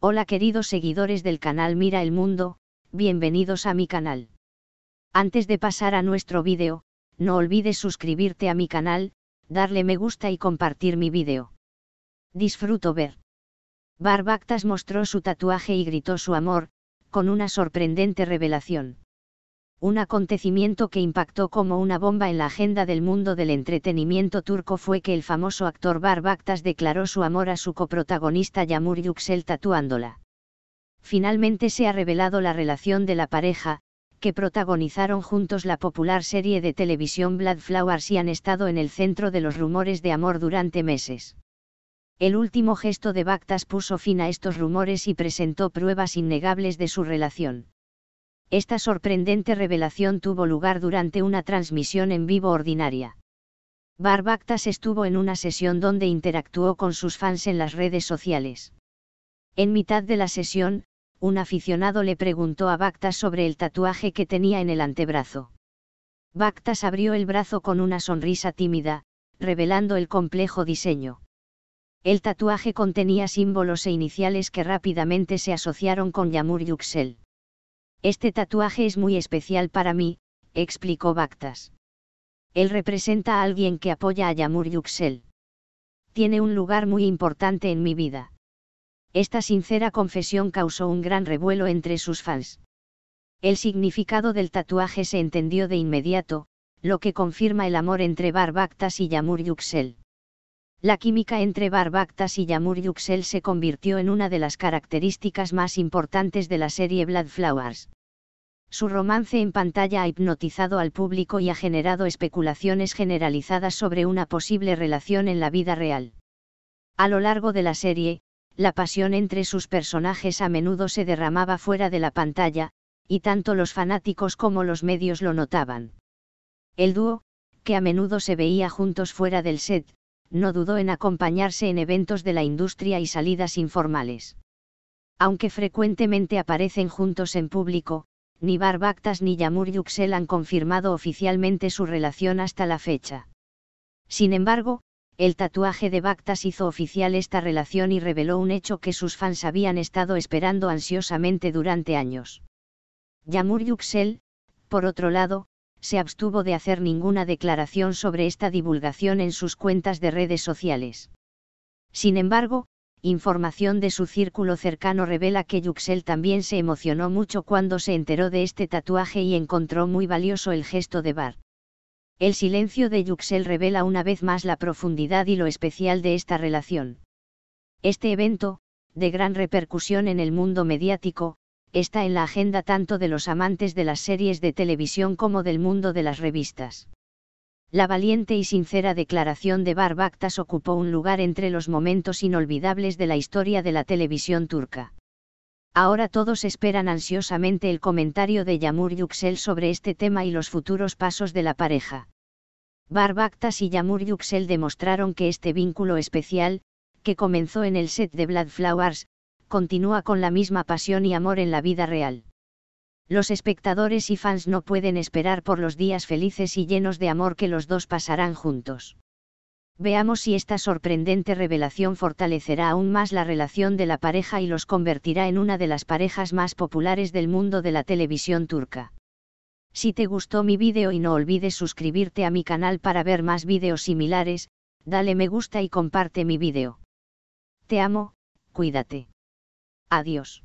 Hola queridos seguidores del canal Mira el Mundo, bienvenidos a mi canal. Antes de pasar a nuestro vídeo, no olvides suscribirte a mi canal, darle me gusta y compartir mi vídeo. Disfruto ver. Barbactas mostró su tatuaje y gritó su amor, con una sorprendente revelación un acontecimiento que impactó como una bomba en la agenda del mundo del entretenimiento turco fue que el famoso actor Baktas declaró su amor a su coprotagonista Yamur Yüksel tatuándola. Finalmente se ha revelado la relación de la pareja, que protagonizaron juntos la popular serie de televisión Blood Flowers y han estado en el centro de los rumores de amor durante meses. El último gesto de Bactas puso fin a estos rumores y presentó pruebas innegables de su relación. Esta sorprendente revelación tuvo lugar durante una transmisión en vivo ordinaria. Barbactas estuvo en una sesión donde interactuó con sus fans en las redes sociales. En mitad de la sesión, un aficionado le preguntó a Bactas sobre el tatuaje que tenía en el antebrazo. Bactas abrió el brazo con una sonrisa tímida, revelando el complejo diseño. El tatuaje contenía símbolos e iniciales que rápidamente se asociaron con Yamur Yuxel. Este tatuaje es muy especial para mí, explicó Bactas. Él representa a alguien que apoya a Yamur Yuxel. Tiene un lugar muy importante en mi vida. Esta sincera confesión causó un gran revuelo entre sus fans. El significado del tatuaje se entendió de inmediato, lo que confirma el amor entre Bar Bactas y Yamur Yuxel. La química entre Barbactas y Yamur Yuxel se convirtió en una de las características más importantes de la serie Blood Flowers. Su romance en pantalla ha hipnotizado al público y ha generado especulaciones generalizadas sobre una posible relación en la vida real. A lo largo de la serie, la pasión entre sus personajes a menudo se derramaba fuera de la pantalla, y tanto los fanáticos como los medios lo notaban. El dúo, que a menudo se veía juntos fuera del set, no dudó en acompañarse en eventos de la industria y salidas informales. Aunque frecuentemente aparecen juntos en público, ni Bactas ni Yamur Yuxel han confirmado oficialmente su relación hasta la fecha. Sin embargo, el tatuaje de Bactas hizo oficial esta relación y reveló un hecho que sus fans habían estado esperando ansiosamente durante años. Yamur Yuxel, por otro lado, se abstuvo de hacer ninguna declaración sobre esta divulgación en sus cuentas de redes sociales. Sin embargo, información de su círculo cercano revela que Yuxel también se emocionó mucho cuando se enteró de este tatuaje y encontró muy valioso el gesto de Bart. El silencio de Yuxel revela una vez más la profundidad y lo especial de esta relación. Este evento, de gran repercusión en el mundo mediático, está en la agenda tanto de los amantes de las series de televisión como del mundo de las revistas. La valiente y sincera declaración de Barbaktas ocupó un lugar entre los momentos inolvidables de la historia de la televisión turca. Ahora todos esperan ansiosamente el comentario de Yamur Yüksel sobre este tema y los futuros pasos de la pareja. Barbaktas y Yamur Yüksel demostraron que este vínculo especial, que comenzó en el set de Blood Flowers, continúa con la misma pasión y amor en la vida real. Los espectadores y fans no pueden esperar por los días felices y llenos de amor que los dos pasarán juntos. Veamos si esta sorprendente revelación fortalecerá aún más la relación de la pareja y los convertirá en una de las parejas más populares del mundo de la televisión turca. Si te gustó mi vídeo y no olvides suscribirte a mi canal para ver más vídeos similares, dale me gusta y comparte mi vídeo. Te amo, cuídate. Adiós.